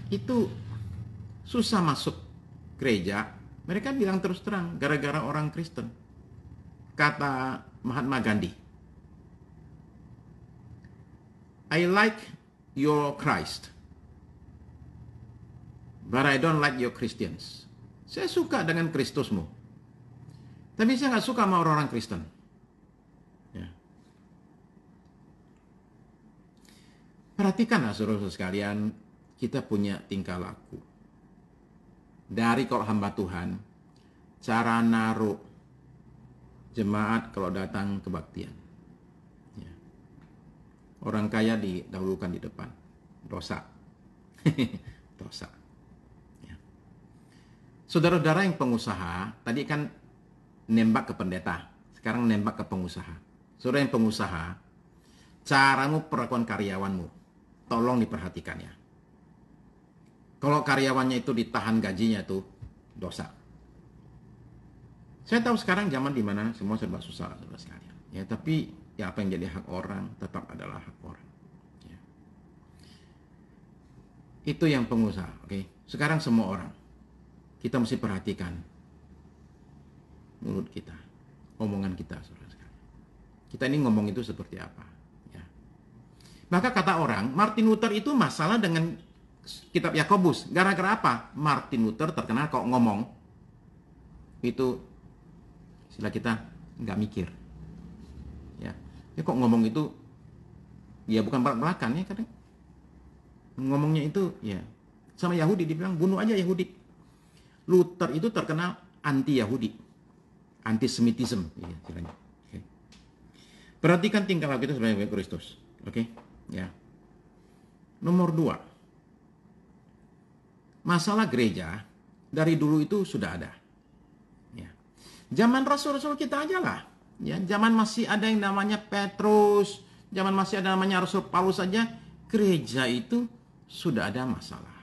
S1: itu susah masuk gereja, mereka bilang terus terang gara-gara orang Kristen. Kata Mahatma Gandhi, I like your Christ, but I don't like your Christians. Saya suka dengan Kristusmu, tapi saya nggak suka sama orang-orang Kristen. Ya. Perhatikanlah saudara-saudara sekalian, kita punya tingkah laku. Dari kalau hamba Tuhan, cara naruh jemaat kalau datang kebaktian. Ya. Orang kaya didahulukan di depan. Dosa. Dosa. Ya. Saudara-saudara yang pengusaha, tadi kan nembak ke pendeta, sekarang nembak ke pengusaha. Saudara yang pengusaha, caramu perlakuan karyawanmu, tolong diperhatikan ya. Kalau karyawannya itu ditahan gajinya itu dosa. Saya tahu sekarang zaman di mana semua serba susah, serba sekalian. Ya, tapi ya apa yang jadi hak orang tetap adalah hak orang. Ya. Itu yang pengusaha, oke. Okay? Sekarang semua orang kita mesti perhatikan mulut kita, omongan kita, saudara sekalian. Kita ini ngomong itu seperti apa? Ya. Maka kata orang, Martin Luther itu masalah dengan kitab Yakobus. Gara-gara apa? Martin Luther terkenal kok ngomong itu sila kita nggak mikir. Ya, ya kok ngomong itu ya bukan belak-belakan ya kadang ngomongnya itu ya sama Yahudi dibilang bunuh aja Yahudi. Luther itu terkenal anti Yahudi antisemitism. Iya, okay. Perhatikan tingkah laku kita sebagai Kristus. Oke, okay? ya. Nomor dua, masalah gereja dari dulu itu sudah ada. Ya. Zaman rasul-rasul kita aja lah. Ya, zaman masih ada yang namanya Petrus, zaman masih ada namanya Rasul Paulus saja, gereja itu sudah ada masalah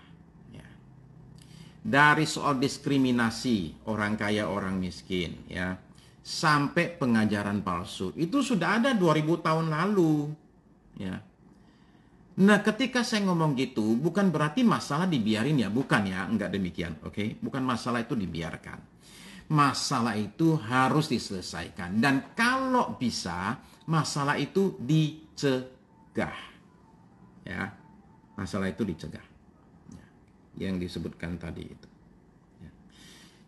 S1: dari soal diskriminasi orang kaya orang miskin ya sampai pengajaran palsu itu sudah ada 2000 tahun lalu ya Nah, ketika saya ngomong gitu, bukan berarti masalah dibiarin ya, bukan ya, enggak demikian, oke? Okay? Bukan masalah itu dibiarkan. Masalah itu harus diselesaikan dan kalau bisa masalah itu dicegah. Ya. Masalah itu dicegah yang disebutkan tadi itu. Ya.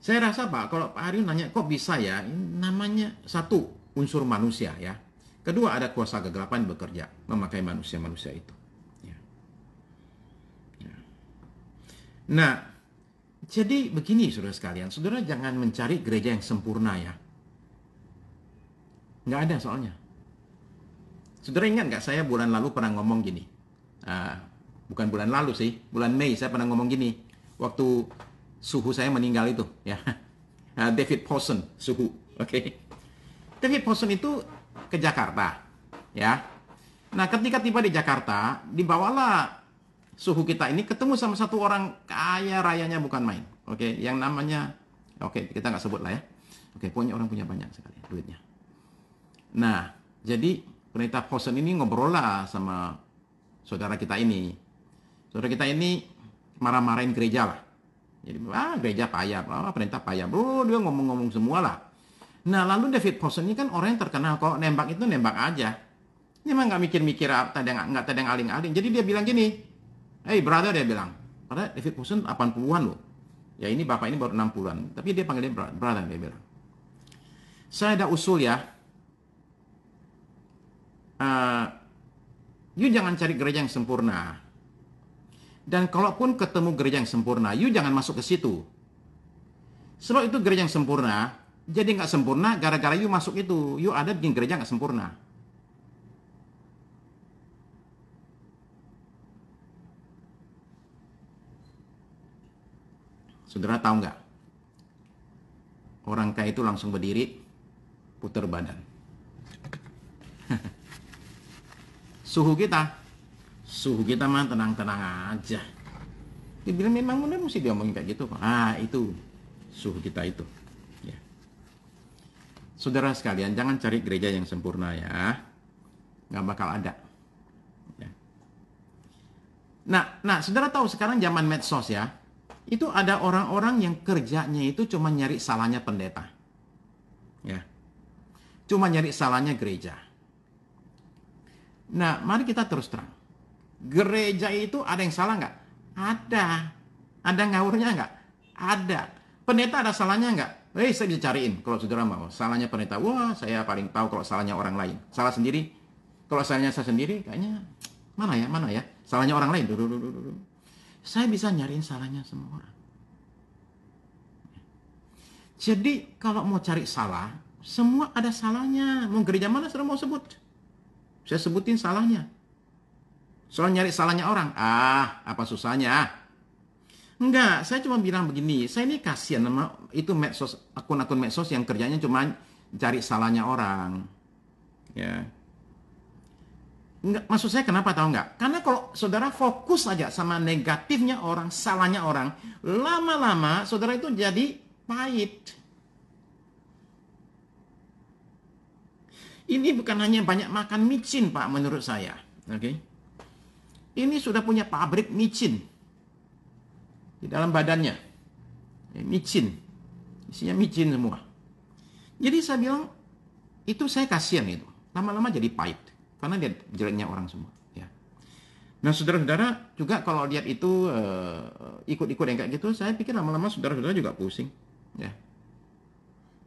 S1: Saya rasa Pak, kalau Pak Ari nanya kok bisa ya, namanya satu unsur manusia ya. Kedua ada kuasa kegelapan bekerja memakai manusia-manusia itu. Ya. ya. Nah, jadi begini saudara sekalian, saudara jangan mencari gereja yang sempurna ya. Nggak ada soalnya. Saudara ingat nggak saya bulan lalu pernah ngomong gini, uh, bukan bulan lalu sih, bulan Mei saya pernah ngomong gini, waktu suhu saya meninggal itu, ya. Uh, David Poston, suhu, oke. Okay. David Poston itu ke Jakarta, ya. Nah, ketika tiba di Jakarta, dibawalah suhu kita ini ketemu sama satu orang kaya rayanya bukan main, oke, okay. yang namanya, oke, okay, kita nggak sebut lah ya. Oke, okay, pokoknya orang punya banyak sekali duitnya. Nah, jadi pendeta Posen ini ngobrol lah sama saudara kita ini Saudara kita ini marah-marahin gereja lah. Jadi, ah gereja payah, ah, perintah payah. Bro, dia ngomong-ngomong semua lah. Nah, lalu David Posen ini kan orang yang terkenal kok nembak itu nembak aja. Dia mah nggak mikir-mikir, ah, gak nggak tadang aling-aling. Jadi dia bilang gini, hey brother dia bilang, karena David Posen 80-an loh. Ya ini bapak ini baru 60-an, tapi dia panggil dia brother dia bilang. Saya ada usul ya, uh, you jangan cari gereja yang sempurna. Dan kalaupun ketemu gereja yang sempurna, you jangan masuk ke situ. Sebab itu gereja yang sempurna, jadi nggak sempurna gara-gara you masuk itu. You ada bikin gereja nggak sempurna. Saudara tahu nggak? Orang kaya itu langsung berdiri, putar badan. Suhu kita suhu kita mah tenang-tenang aja dibilang memang mudah mesti diomongin kayak gitu ah itu suhu kita itu ya saudara sekalian jangan cari gereja yang sempurna ya nggak bakal ada ya. nah nah saudara tahu sekarang zaman medsos ya itu ada orang-orang yang kerjanya itu cuma nyari salahnya pendeta ya cuma nyari salahnya gereja nah mari kita terus terang Gereja itu ada yang salah nggak? Ada. Ada ngawurnya nggak? Ada. Pendeta ada salahnya nggak? Eh, saya bisa cariin kalau saudara mau. Salahnya pendeta, wah saya paling tahu kalau salahnya orang lain. Salah sendiri? Kalau salahnya saya sendiri, kayaknya mana ya, mana ya? Salahnya orang lain. Duh, duh, duh, duh. Saya bisa nyariin salahnya semua orang. Jadi kalau mau cari salah, semua ada salahnya. Mau gereja mana saudara mau sebut? Saya sebutin salahnya. Soal nyari salahnya orang, ah apa susahnya? Enggak, saya cuma bilang begini, saya ini kasihan sama itu medsos, akun-akun medsos yang kerjanya cuma cari salahnya orang. Ya. Enggak, maksud saya kenapa tahu enggak? Karena kalau saudara fokus aja sama negatifnya orang, salahnya orang, lama-lama saudara itu jadi pahit. Ini bukan hanya banyak makan micin, Pak, menurut saya. Oke. Okay? ini sudah punya pabrik micin di dalam badannya. Eh, micin, isinya micin semua. Jadi saya bilang itu saya kasihan itu. Lama-lama jadi pahit karena dia jeleknya orang semua. Ya. Nah saudara-saudara juga kalau lihat itu eh, ikut-ikut yang kayak gitu, saya pikir lama-lama saudara-saudara juga pusing. Ya.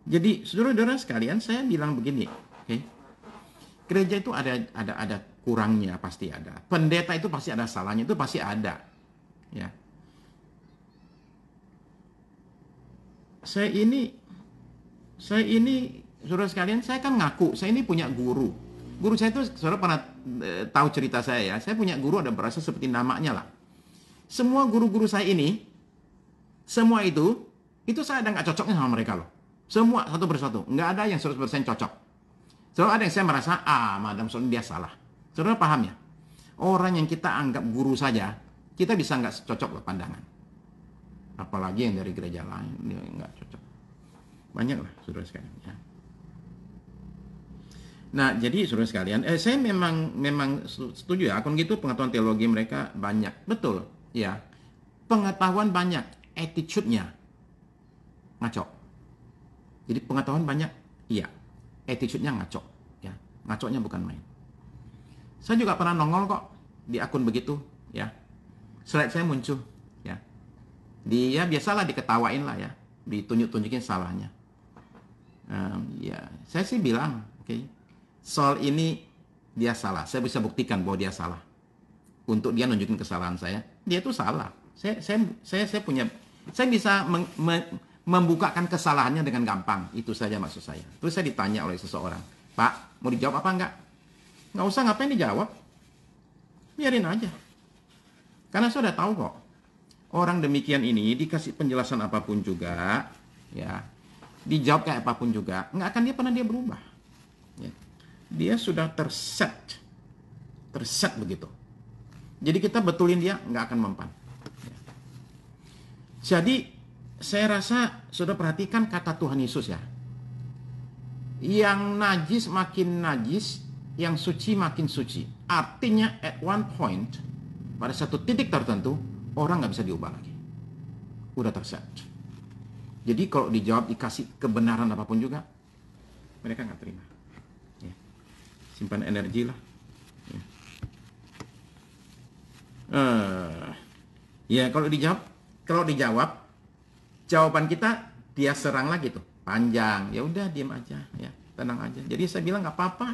S1: Jadi saudara-saudara sekalian saya bilang begini, oke. Okay? Gereja itu ada ada ada kurangnya pasti ada. Pendeta itu pasti ada salahnya, itu pasti ada. Ya. Saya ini saya ini Saudara sekalian, saya kan ngaku, saya ini punya guru. Guru saya itu Saudara pernah e, tahu cerita saya ya. Saya punya guru ada berasa seperti namanya lah. Semua guru-guru saya ini semua itu itu saya ada nggak cocoknya sama mereka loh. Semua satu persatu, nggak ada yang 100% cocok. Selalu ada yang saya merasa, ah, Madam Soalnya dia salah Saudara paham ya? Orang yang kita anggap guru saja, kita bisa nggak cocok loh pandangan. Apalagi yang dari gereja lain, dia nggak cocok. Banyak lah, saudara sekalian. Ya. Nah, jadi saudara sekalian, eh, saya memang memang setuju ya, akun gitu pengetahuan teologi mereka banyak. Betul, ya. Pengetahuan banyak, attitude-nya ngaco. Jadi pengetahuan banyak, iya. Attitude-nya ngaco, ya. ngaco nya bukan main. Saya juga pernah nongol kok di akun begitu, ya. Slide saya muncul, ya. Dia ya, biasalah diketawain lah ya, ditunjuk-tunjukin salahnya. Um, ya, saya sih bilang, oke, okay, soal ini dia salah. Saya bisa buktikan bahwa dia salah. Untuk dia nunjukin kesalahan saya, dia itu salah. Saya saya saya, saya punya saya bisa meng, me, membukakan kesalahannya dengan gampang. Itu saja maksud saya. Terus saya ditanya oleh seseorang, "Pak, mau dijawab apa enggak?" Nggak usah ngapain dijawab. Biarin aja. Karena saya udah tahu kok. Orang demikian ini dikasih penjelasan apapun juga, ya dijawab kayak apapun juga, nggak akan dia pernah dia berubah. Ya. Dia sudah terset, terset begitu. Jadi kita betulin dia nggak akan mempan. Ya. Jadi saya rasa sudah perhatikan kata Tuhan Yesus ya. Yang najis makin najis, yang suci makin suci. Artinya at one point, pada satu titik tertentu, orang nggak bisa diubah lagi. Udah terset. Jadi kalau dijawab dikasih kebenaran apapun juga, mereka nggak terima. Ya. Simpan energi lah. Ya. Uh, ya kalau dijawab, kalau dijawab, jawaban kita dia serang lagi tuh panjang. Ya udah diam aja, ya tenang aja. Jadi saya bilang nggak apa-apa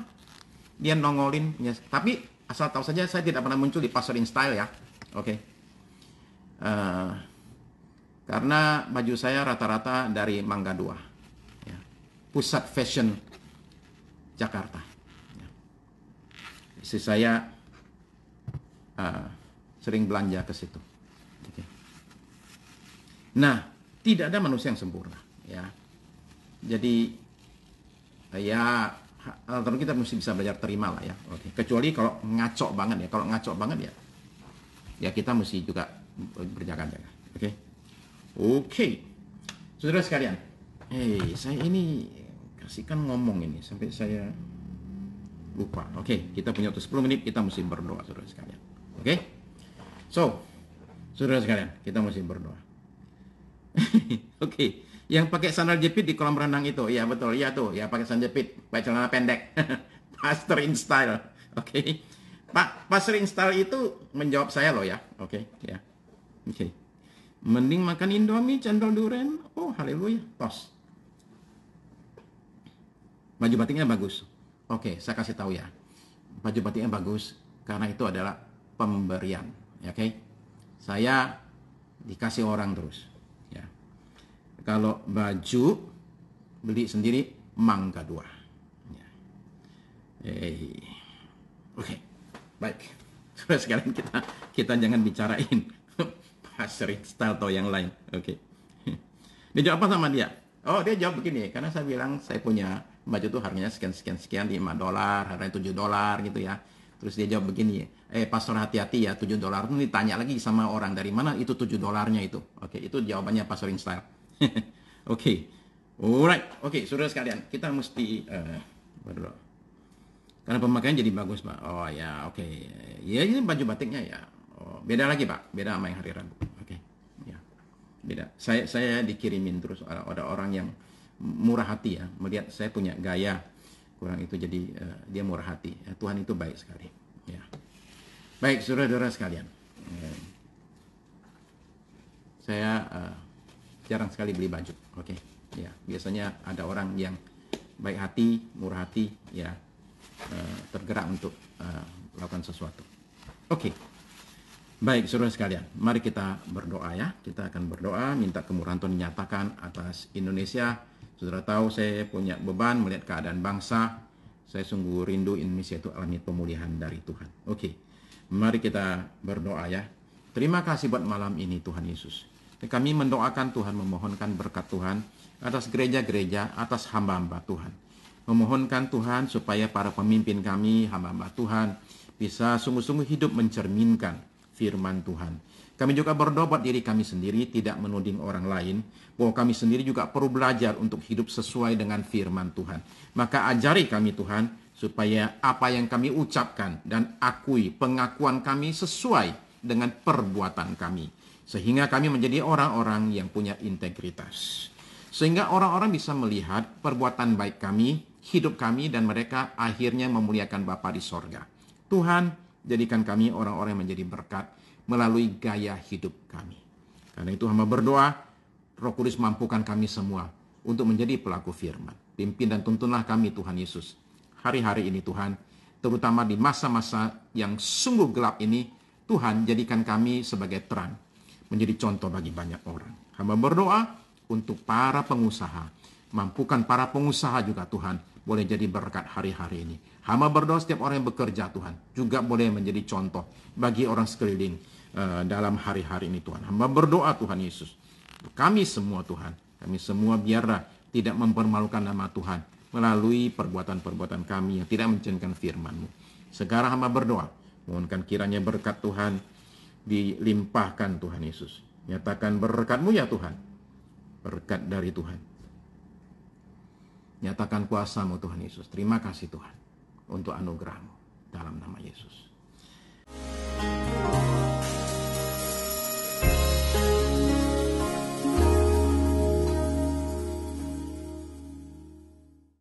S1: dia nongolin ya. tapi asal tahu saja saya tidak pernah muncul di pasar Style ya oke okay. uh, eh, karena baju saya rata-rata dari Mangga Dua ya. pusat fashion Jakarta ya. si saya uh, sering belanja ke situ okay. nah tidak ada manusia yang sempurna ya jadi ya kita mesti bisa belajar terima lah ya. Oke. Kecuali kalau ngaco banget ya, kalau ngaco banget ya, ya kita mesti juga berjaga-jaga. Oke, oke, saudara sekalian. hey, eh, saya ini kasihkan ngomong ini sampai saya lupa. Oke, kita punya waktu 10 menit, kita mesti berdoa saudara sekalian. Oke, so saudara sekalian, kita mesti berdoa. oke. Okay yang pakai sandal jepit di kolam renang itu. Ya betul, ya tuh, ya pakai sandal jepit, pakai celana pendek. Pastor in style. Oke. Okay. Pak Pastor in style itu menjawab saya loh ya. Oke, okay, ya. Oke. Okay. Mending makan Indomie, cendol durian, Oh, haleluya. Tos. Baju batiknya bagus. Oke, okay, saya kasih tahu ya. Baju batiknya bagus karena itu adalah pemberian. Ya, oke. Okay? Saya dikasih orang terus kalau baju beli sendiri mangga dua. Ya. hey. Eh, oke, okay. baik. Sudah sekarang kita kita jangan bicarain pasar style atau yang lain. Oke. Okay. Dia jawab apa sama dia? Oh, dia jawab begini, karena saya bilang saya punya baju tuh harganya sekian sekian sekian lima dolar, harganya tujuh dolar gitu ya. Terus dia jawab begini, eh pastor hati-hati ya tujuh dolar. Ini tanya lagi sama orang dari mana itu tujuh dolarnya itu. Oke, itu jawabannya pastor style. Oke, Alright. okay, saudara sekalian, kita mesti uh, Karena pemakaian jadi bagus, Pak. Oh, ya, oke. Ya, ini baju batiknya ya. Oh, beda lagi, Pak. Beda sama yang hari Rabu. Okay. Ya. Beda. Saya saya dikirimin terus ada orang yang murah hati ya, melihat saya punya gaya kurang itu jadi uh, dia murah hati. Ya, Tuhan itu baik sekali. Ya. Baik, saudara-saudara sekalian. Ya. Saya uh, jarang sekali beli baju. Oke. Okay? Ya, biasanya ada orang yang baik hati, murah hati, ya eh, tergerak untuk uh, melakukan sesuatu. Oke. Okay. Baik, saudara sekalian, mari kita berdoa ya. Kita akan berdoa, minta kemurahan Tuhan nyatakan atas Indonesia. Saudara tahu saya punya beban melihat keadaan bangsa. Saya sungguh rindu Indonesia itu alami pemulihan dari Tuhan. Oke, mari kita berdoa ya. Terima kasih buat malam ini Tuhan Yesus. Kami mendoakan Tuhan, memohonkan berkat Tuhan atas gereja-gereja, atas hamba-hamba Tuhan. Memohonkan Tuhan supaya para pemimpin kami, hamba-hamba Tuhan, bisa sungguh-sungguh hidup mencerminkan firman Tuhan. Kami juga berdoa buat diri kami sendiri, tidak menuding orang lain, bahwa kami sendiri juga perlu belajar untuk hidup sesuai dengan firman Tuhan. Maka ajari kami Tuhan, supaya apa yang kami ucapkan dan akui pengakuan kami sesuai dengan perbuatan kami. Sehingga kami menjadi orang-orang yang punya integritas. Sehingga orang-orang bisa melihat perbuatan baik kami, hidup kami, dan mereka akhirnya memuliakan Bapa di sorga. Tuhan, jadikan kami orang-orang yang menjadi berkat melalui gaya hidup kami. Karena itu hamba berdoa, roh kudus mampukan kami semua untuk menjadi pelaku firman. Pimpin dan tuntunlah kami Tuhan Yesus. Hari-hari ini Tuhan, terutama di masa-masa yang sungguh gelap ini, Tuhan jadikan kami sebagai terang menjadi contoh bagi banyak orang. Hamba berdoa untuk para pengusaha. Mampukan para pengusaha juga Tuhan boleh jadi berkat hari-hari ini. Hamba berdoa setiap orang yang bekerja Tuhan juga boleh menjadi contoh bagi orang sekeliling uh, dalam hari-hari ini Tuhan. Hamba berdoa Tuhan Yesus. Kami semua Tuhan, kami semua biarlah tidak mempermalukan nama Tuhan melalui perbuatan-perbuatan kami yang tidak mencerminkan firman-Mu. Sekarang hamba berdoa, mohonkan kiranya berkat Tuhan dilimpahkan Tuhan Yesus. Nyatakan berkatmu ya Tuhan. Berkat dari Tuhan. Nyatakan kuasamu Tuhan Yesus. Terima kasih Tuhan untuk anugerahmu dalam nama Yesus. Thank you